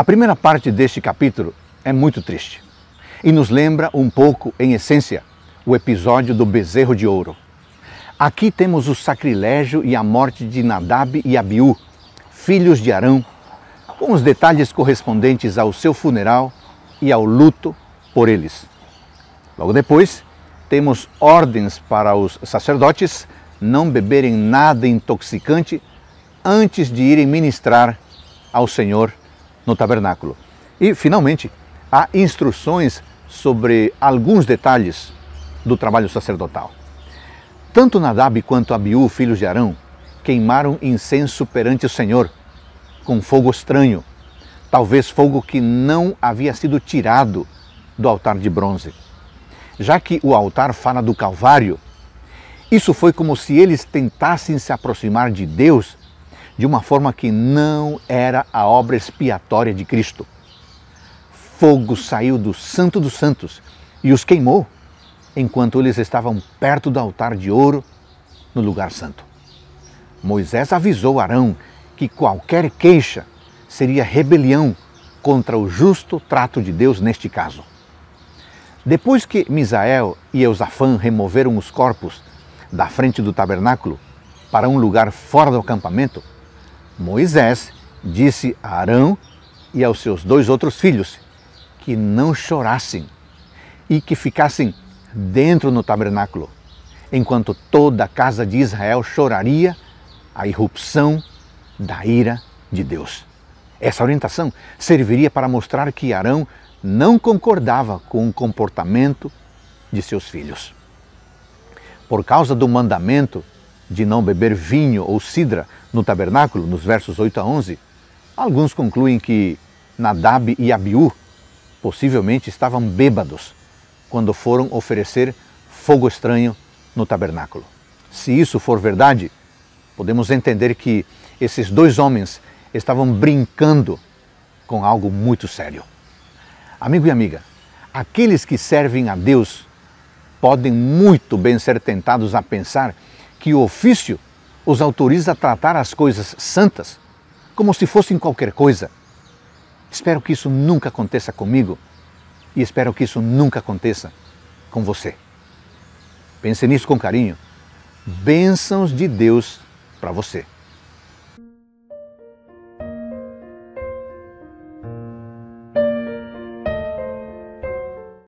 A primeira parte deste capítulo é muito triste e nos lembra um pouco, em essência, o episódio do bezerro de ouro. Aqui temos o sacrilégio e a morte de Nadab e Abiú, filhos de Arão, com os detalhes correspondentes ao seu funeral e ao luto por eles. Logo depois, temos ordens para os sacerdotes não beberem nada intoxicante antes de irem ministrar ao Senhor no tabernáculo. E, finalmente, há instruções sobre alguns detalhes do trabalho sacerdotal. Tanto Nadab quanto Abiú, filhos de Arão, queimaram incenso perante o Senhor, com fogo estranho, talvez fogo que não havia sido tirado do altar de bronze. Já que o altar fala do Calvário, isso foi como se eles tentassem se aproximar de Deus de uma forma que não era a obra expiatória de Cristo. Fogo saiu do Santo dos Santos e os queimou, enquanto eles estavam perto do altar de ouro no lugar santo. Moisés avisou Arão que qualquer queixa seria rebelião contra o justo trato de Deus neste caso. Depois que Misael e Eusafã removeram os corpos da frente do tabernáculo para um lugar fora do acampamento, Moisés disse a Arão e aos seus dois outros filhos que não chorassem e que ficassem dentro no tabernáculo, enquanto toda a casa de Israel choraria a irrupção da ira de Deus. Essa orientação serviria para mostrar que Arão não concordava com o comportamento de seus filhos. Por causa do mandamento de não beber vinho ou cidra no tabernáculo, nos versos 8 a 11, alguns concluem que Nadab e Abiú possivelmente estavam bêbados quando foram oferecer fogo estranho no tabernáculo. Se isso for verdade, podemos entender que esses dois homens estavam brincando com algo muito sério. Amigo e amiga, aqueles que servem a Deus podem muito bem ser tentados a pensar que o ofício os autoriza a tratar as coisas santas como se fossem qualquer coisa. Espero que isso nunca aconteça comigo e espero que isso nunca aconteça com você. Pense nisso com carinho. Bênçãos de Deus para você.